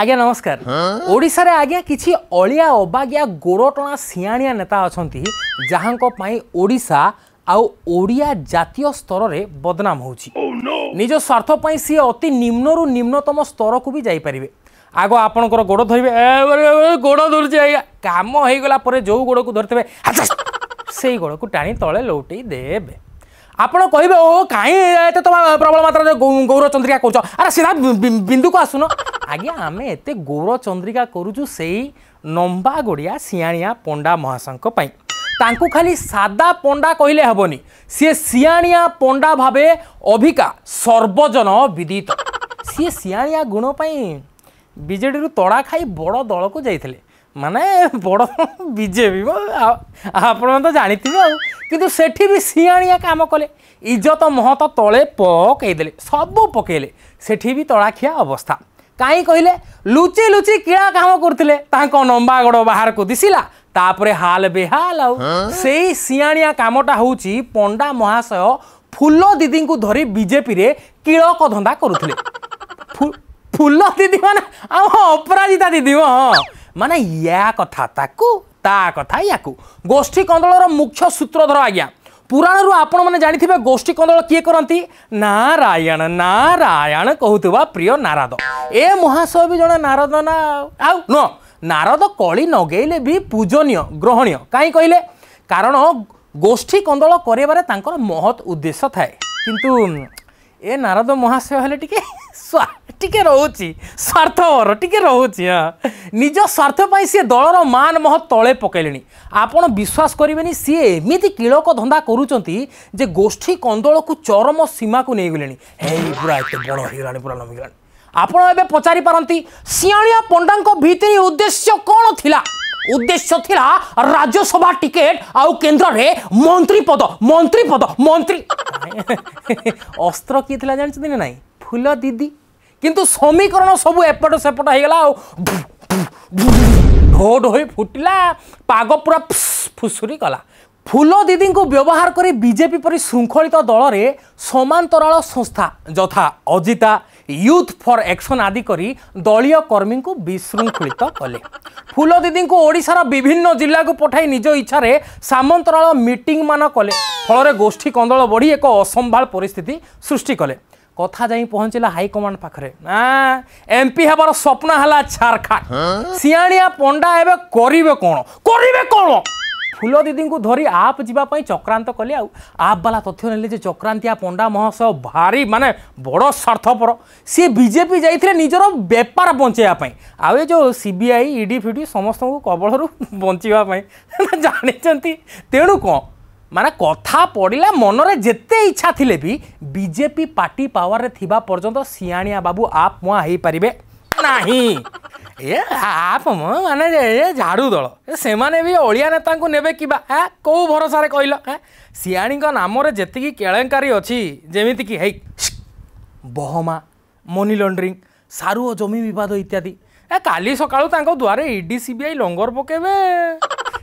আজ্ঞা নমস্কার ওড়িশার আজ্ঞা কিছু অলিয়া অবাগিয়া গোড়টଣା সিয়াণিয়া নেতা অনেক যাহাঙ্ক পাই ওড়িশা আউ ওড়িয়া জাতীয় স্তরের বদনাম হচ্ছে নিজ স্বার্থ পাই সি অতি নিম্নরু নিম্নতম স্তরকু বি যাইপারে আগ আপনার গোড় ধরবে গোড় ধরছে আজ্ঞা কাম হয়ে গলা পরে যে গোড়কু ধরতে সেই গোড়কু টাণি তলে লৌটাই দেবে ଆପଣ କହିବେ ଓ କାହିଁ ଏତେ ତମ ପ୍ରବଳ ମାତ୍ରାରେ ଗୌର ଚନ୍ଦ୍ରିକା କରୁଛ ଆରେ ସିଧା ବିନ୍ଦୁକୁ ଆସୁନ ଆଜ୍ଞା ଆମେ ଏତେ ଗୌର ଚନ୍ଦ୍ରିକା କରୁଛୁ ସେଇ ନମ୍ବା ଗୋଡ଼ିଆ ସିଆଣିଆ ପଣ୍ଡା ମହାଶଙ୍କ ପାଇଁ ତାଙ୍କୁ ଖାଲି ସାଦା ପଣ୍ଡା କହିଲେ ହେବନି ସିଏ ସିଆଣିଆ ପଣ୍ଡା ଭାବେ ଅଭିକା ସର୍ବଜନ ବିଦିତ ସିଏ ସିଆଣିଆ ଗୁଣ ପାଇଁ ବିଜେଡ଼ିରୁ ତଡ଼ା ଖାଇ ବଡ଼ ଦଳକୁ ଯାଇଥିଲେ ମାନେ ବଡ଼ ବିଜେପି ଆପଣମାନେ ତ ଜାଣିଥିବେ ଆଉ କିନ୍ତୁ ସେଠି ବି ସିଆଣିଆ କାମ କଲେ ଇଜ୍ଜତ ମହତ ତଳେ ପକେଇଦେଲେ ସବୁ ପକେଇଲେ ସେଠି ବି ତଳାଖିଆ ଅବସ୍ଥା କାହିଁ କହିଲେ ଲୁଚି ଲୁଚି କିଳା କାମ କରୁଥିଲେ ତାଙ୍କ ନମ୍ବାଗଡ଼ ବାହାରକୁ ଦିଶିଲା ତାପରେ ହାଲ ବେହାଲ ଆଉ ସେଇ ସିଆଣିଆ କାମଟା ହେଉଛି ପଣ୍ଡା ମହାଶୟ ଫୁଲ ଦିଦିଙ୍କୁ ଧରି ବିଜେପିରେ କିଳକ ଧନ୍ଦା କରୁଥିଲେ ଫୁଲ ଦିଦି ମାନେ ଆଉ ଅପରାଜିତା ଦିଦି ହଁ ମାନେ ୟା କଥା ତାକୁ ତା କଥା ୟାକୁ ଗୋଷ୍ଠୀ କନ୍ଦଳର ମୁଖ୍ୟ ସୂତ୍ରଧର ଆଜ୍ଞା ପୁରାଣରୁ ଆପଣମାନେ ଜାଣିଥିବେ ଗୋଷ୍ଠୀ କନ୍ଦଳ କିଏ କରନ୍ତି ନାରାୟଣ ନାରାୟଣ କହୁଥିବା ପ୍ରିୟ ନାରଦ ଏ ମହାଶୟ ବି ଜଣେ ନାରଦ ନା ଆଉ ନୁହଁ ନାରଦ କଳି ନଗେଇଲେ ବି ପୂଜନୀୟ ଗ୍ରହଣୀୟ କାହିଁ କହିଲେ କାରଣ ଗୋଷ୍ଠୀ କନ୍ଦଳ କରେଇବାରେ ତାଙ୍କର ମହତ୍ ଉଦ୍ଦେଶ୍ୟ ଥାଏ କିନ୍ତୁ ଏ ନାରଦ ମହାଶୟ ହେଲେ ଟିକେ ସ୍ୱା টিকে রহুচি স্বার্থপর টিকে রহুচি হ্যাঁ নিজ স্বার্থ পাই সি দলর মান মহ তলে পকাইলে আপনার বিশ্বাস করবে সি এমিতি কিলক ধন্দা করুচার যে গোষ্ঠী কন্দলকু চরম সীমাকু নিয়ে গলে এই পুরা এত বড় হয়ে পুরা লম্বিগলা ଆପଣ ଏବେ ପଚାରିପାରନ୍ତି ସିଆଣିଆ ପଣ୍ଡାଙ୍କ ଭିତରେ ଉଦ୍ଦେଶ୍ୟ କ'ଣ ଥିଲା ଉଦ୍ଦେଶ୍ୟ ଥିଲା ରାଜ୍ୟସଭା ଟିକେଟ ଆଉ କେନ୍ଦ୍ରରେ ମନ୍ତ୍ରୀ ପଦ ମନ୍ତ୍ରୀ ପଦ ମନ୍ତ୍ରୀ ଅସ୍ତ୍ର କିଏ ଥିଲା ଜାଣିଛନ୍ତି ନା ନାହିଁ ଫୁଲ ଦିଦି কিন্তু সমীকরণ সব এপট সেপট হয়ে গেল ভোট হয়ে ফুটিলা পাগ পুরা ফুসুরি গলা ফুল দিদি ব্যবহার করে বিজেপি পরি শৃঙ্খলিত দলের সমান্তরাল সংস্থা যথা অজিতা ইউথ ফর একশন আদি করে দলীয় কর্মী বিশৃঙ্খলিত কলে ফুল দিদি ওড়িশার বিভিন্ন জেলা পঠাই নিজ ইচ্ছার সামন্তরাল মিটিং মান কলে ফলরে গোষ্ঠী কন্দল বড়ি এক অসম্ভাল পরিস্থিতি সৃষ্টি কলে কথা যাই পৌঁছিলা হাইকমাণ্ড পাখে এমপি হবার স্বপ্ন হল ঝাড়খণ্ড সিয়াণিয়া পণ্ডা এবে করবে কোণ করবে কোণ ফুল দিদি ধরি আপ যা চক্রান্ত কলি আপবালা তথ্য নেলে যে চক্রান্তিয়া পণ্ডা মহাশয় ভারি মানে বড় স্বার্থপর সি বিজেপি যাই নিজের বেপার বঞ্চাইয়া আউ যে সিবিআই ইডি ফিডি সমস্ত কবলর বঞ্চা জাঁচান তেণু কম মানে কথা পড়লে মনরে যেতে ইচ্ছা লে বিজেপি পার্টি পাওয়ারে থিবা পর্যন্ত সিয়াণিয়া বাবু আপ মুয়া হয়ে পারিবে না এ আপ মানে ঝাড়ু দল সেমানে বি ওড়িয়া নেতা নেবে কিবা হ্যাঁ কেউ ভরসারে কহিল হ্যাঁ সিয়াণী নামরে যেতিকি কেলেঙ্কারী অছি যেমিতিকি হেই বহমা মনি লন্ড্রিং সারু ও জমি বিবাদ ইত্যাদি এ কালি সকালু তাঙ্ক দুয়ারে ইডি সিবিআই লঙ্গর পকেবে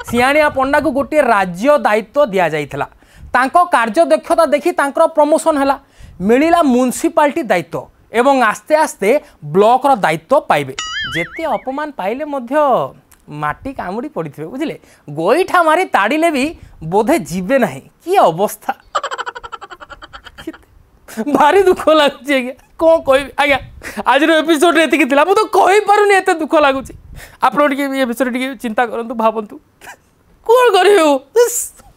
ସିଆଣିଆ ପଣ୍ଡାକୁ ଗୋଟିଏ ରାଜ୍ୟ ଦାୟିତ୍ୱ ଦିଆଯାଇଥିଲା ତାଙ୍କ କାର୍ଯ୍ୟଦକ୍ଷତା ଦେଖି ତାଙ୍କର ପ୍ରମୋସନ୍ ହେଲା ମିଳିଲା ମ୍ୟୁନିସିପାଲିଟି ଦାୟିତ୍ୱ ଏବଂ ଆସ୍ତେ ଆସ୍ତେ ବ୍ଲକର ଦାୟିତ୍ୱ ପାଇବେ ଯେତେ ଅପମାନ ପାଇଲେ ମଧ୍ୟ ମାଟି କାମୁଡ଼ି ପଡ଼ିଥିବେ ବୁଝିଲେ ଗୋଇଠା ମାରି ତାଡ଼ିଲେ ବି ବୋଧେ ଯିବେ ନାହିଁ କି ଅବସ୍ଥା ଭାରି ଦୁଃଖ ଲାଗୁଛି ଆଜ୍ଞା କ'ଣ କହିବି ଆଜ୍ଞା ଆଜିର ଏପିସୋଡ଼ରେ ଏତିକି ଥିଲା ମୁଁ ତ କହିପାରୁନି ଏତେ ଦୁଃଖ ଲାଗୁଛି ଆପଣ ଟିକେ ଏ ବିଷୟରେ ଟିକେ ଚିନ୍ତା କରନ୍ତୁ ଭାବନ୍ତୁ କ'ଣ କରିବେ